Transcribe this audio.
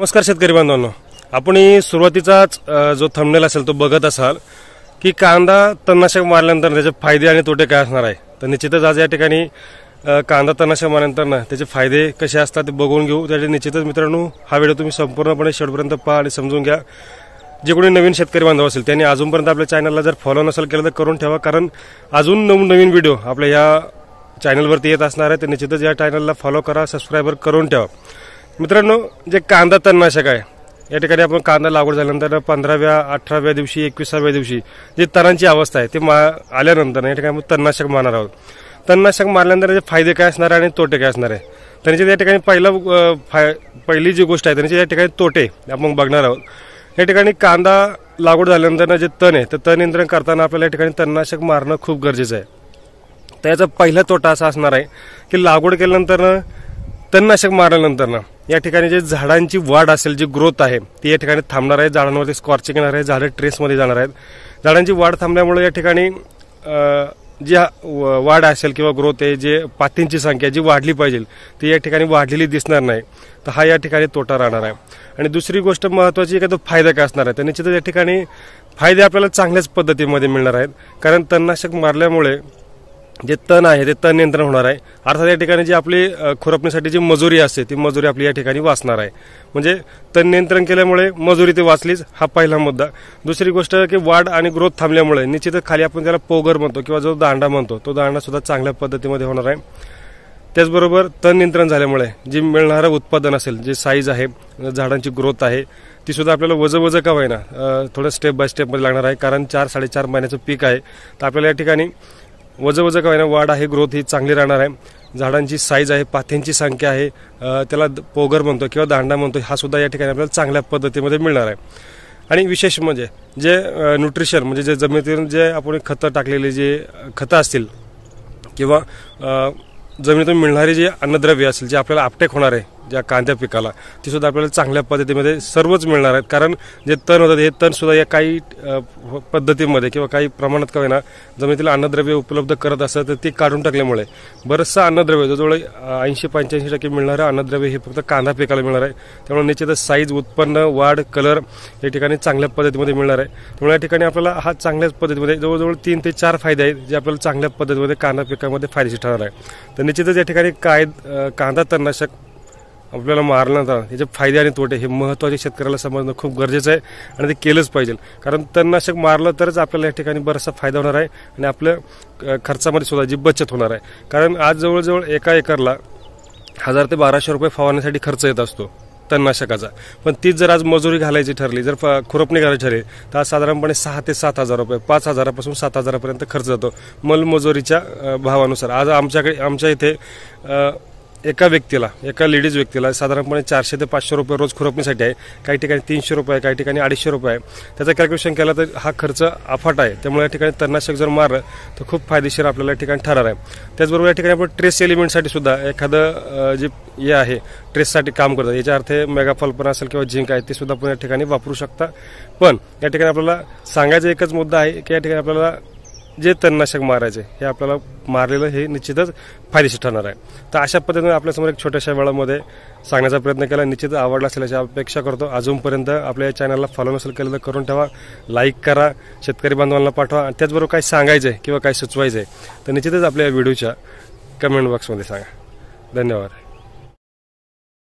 नमस्कार शेतकरी बांधवांनो आपण सुरुवातीचाच जो थंबनेल असेल तो बघत असाल की कांदा तणनाशक मारल्यानंतर त्याचे फायदे आणि तोटे काय असणार आहे तर निश्चितच आज या ठिकाणी कांदा तणनाशक मारल्यानंतर ना त्याचे फायदे कसे असतात ते बघून घेऊ त्याचे निश्चितच मित्रांनो हा व्हिडिओ तुम्ही संपूर्णपणे शेवटपर्यंत पहा आणि समजून घ्या जे कोणी नवीन शेतकरी बांधव असेल त्यांनी अजूनपर्यंत आपल्या चॅनलला जर फॉलो नसेल केलं तर करून ठेवा कारण अजून नवनवीन व्हिडिओ आपल्या या चॅनलवरती येत असणार आहे तर निश्चितच या चॅनलला फॉलो करा सबस्क्राईबर करून ठेवा मित्रांनो जे कांदा तणनाशक आहे या ठिकाणी आपण कांदा लागवड झाल्यानंतर पंधराव्या अठराव्या दिवशी एकविसाव्या दिवशी जे तणांची अवस्था आहे ते मा आल्यानंतर या ठिकाणी आपण तणनाशक मारणार आहोत तणनाशक मारल्यानंतर त्याचे फायदे काय असणार आणि तोटे काय असणार आहे त्यांचे या ठिकाणी पहिला पहिली जी गोष्ट आहे त्यांचे या ठिकाणी तोटे आपण बघणार आहोत या ठिकाणी कांदा लागवड झाल्यानंतर जे तण आहे तर तण नियंत्रण करताना आपल्याला या ठिकाणी तणनाशक मारणं खूप गरजेचं आहे तर याचा पहिला तोटा असा असणार आहे की लागवड केल्यानंतर तणनाशक मारल्यानंतर ना या ठिकाणी जे झाडांची वाढ असेल जी ग्रोथ आहे ती या ठिकाणी थांबणार आहे झाडांवरती स्कॉर्चिंग घेणार आहे झाडं ट्रेसमध्ये जाणार आहेत झाडांची वाढ थांबल्यामुळे या ठिकाणी जी वाढ असेल किंवा ग्रोथ आहे जे पातींची संख्या जी वाढली पाहिजे ती या ठिकाणी वाढलेली दिसणार नाही तर हा या ठिकाणी तोटा राहणार आहे आणि दुसरी गोष्ट महत्त्वाची एखादा फायदा काय असणार आहे तर निश्चितच या ठिकाणी फायदे आपल्याला चांगल्याच पद्धतीमध्ये मिळणार आहेत कारण तणनाशक मारल्यामुळे जे तण आहे ते तण नियंत्रण होणार आहे अर्थात या ठिकाणी जी आपली खुरपणीसाठी जी मजुरी असते ती मजुरी आपली या ठिकाणी वाचणार आहे म्हणजे तण नियंत्रण केल्यामुळे मजुरी ते वाचलीच हा पहिला मुद्दा दुसरी गोष्ट की वाढ आणि ग्रोथ थांबल्यामुळे निश्चितच खाली आपण त्याला पोगर म्हणतो किंवा जो दांडा म्हणतो तो दांडा सुद्धा चांगल्या पद्धतीमध्ये होणार आहे त्याचबरोबर तण नियंत्रण झाल्यामुळे जे मिळणारं उत्पादन असेल जे साईज आहे झाडांची ग्रोथ आहे ती सुद्धा आपल्याला वज वजं का होईना थोडं स्टेप बाय स्टेपमध्ये लागणार आहे कारण चार साडेचार महिन्याचं पीक आहे तर आपल्याला या ठिकाणी वजवज वजं का वाढ आहे ग्रोथ ही चांगली राहणार आहे झाडांची साईज आहे पाथ्यांची संख्या आहे त्याला पोगर म्हणतो किंवा दांडा म्हणतो हा सुद्धा या ठिकाणी आपल्याला चांगल्या पद्धतीमध्ये मिळणार आहे आणि विशेष म्हणजे जे न्यूट्रिशन म्हणजे जे जमिनीतून जे आपण खतं टाकलेली जे खतं असतील किंवा जमिनीतून मिळणारी जे अन्नद्रव्य असेल जे आपल्याला आपटेक होणार आहे ज्या कांद्या पिकाला तीसुद्धा आपल्याला चांगल्या पद्धतीमध्ये सर्वच मिळणार आहेत कारण जे तण होतात हे तणसुद्धा या काही पद्धतीमध्ये किंवा काही प्रमाणात का होईना जमिनीतील अन्नद्रव्य उपलब्ध करत असत तर ते काढून टाकल्यामुळे बरंचसं अन्नद्रव्य जवळजवळ ऐंशी पंच्याऐंशी टक्के मिळणारं अन्नद्रव्य हे फक्त कांदा पिकाला मिळणार आहे त्यामुळे निश्चितच साईज उत्पन्न वाढ कलर या ठिकाणी चांगल्या पद्धतीमध्ये मिळणार आहे त्यामुळे या ठिकाणी आपल्याला हा चांगल्याच पद्धतीमध्ये जवळजवळ तीन ते चार फायदे आहेत जे आपल्याला चांगल्या पद्धतीमध्ये कांदा पिकामध्ये फायदेशीर ठरणार आहे तर निश्चितच या ठिकाणी काय कांदा तणनाशक आपल्याला मारणार हे त्याचे फायदे आणि तोटे हे महत्त्वाचे शेतकऱ्याला समजणं खूप गरजेचं आहे आणि ते केलंच पाहिजे कारण तणनाशक मारलं तरच आपल्याला या ठिकाणी बराचसा फायदा होणार आहे आणि आपल्या खर्चामध्ये सुद्धा जी बचत होणार आहे कारण आज जवळजवळ एका एकरला हजार ते बाराशे रुपये फवारण्यासाठी खर्च येत असतो तणनाशकाचा पण तीच जर आज मजुरी घालायची ठरली जर खुरपणी करायची ठरली तर आज साधारणपणे सहा ते सात हजार रुपये पाच हजारापासून सात हजारापर्यंत खर्च जातो मलमजुरीच्या भावानुसार आज आमच्याकडे आमच्या इथे एका व्यक्तीला एका लेडीज व्यक्तीला साधारणपणे चारशे ते पाचशे रुपये रोज खुरपणीसाठी आहे काही ठिकाणी तीनशे रुपये आहे काही ठिकाणी अडीचशे रुपये आहे त्याचा कॅल्क्युलेशन केला तर हा खर्च अफाट आहे त्यामुळे या ठिकाणी तणनाशक जर मारलं तर खूप फायदेशीर आपल्याला या ठिकाणी ठरणार आहे त्याचबरोबर या ठिकाणी आपण ट्रेस एलिमेंटसाठी सुद्धा एखादं जे हे आहे ट्रेससाठी काम करतात याच्या अर्थ मेगाफॉल पण असेल किंवा झिंक आहे ते सुद्धा आपण या ठिकाणी वापरू शकता पण या ठिकाणी आपल्याला सांगायचा एकच मुद्दा आहे की या ठिकाणी आपल्याला जे तणनाशक मारायचे हे आपल्याला मारलेलं हे निश्चितच फायदेशीर ठरणार आहे तर अशा पद्धतीने आपल्यासमोर एक छोट्याशा वेळामध्ये सांगण्याचा प्रयत्न केला निश्चित आवडला असेल अशी अपेक्षा करतो अजूनपर्यंत आपल्या या चॅनलला फॉलो नसेल केलं तर करून ठेवा लाईक करा शेतकरी बांधवांना पाठवा आणि त्याचबरोबर काय सांगायचं आहे किंवा काय सुचवायचं आहे तर निश्चितच आपल्या व्हिडिओच्या कमेंट बॉक्समध्ये सांगा धन्यवाद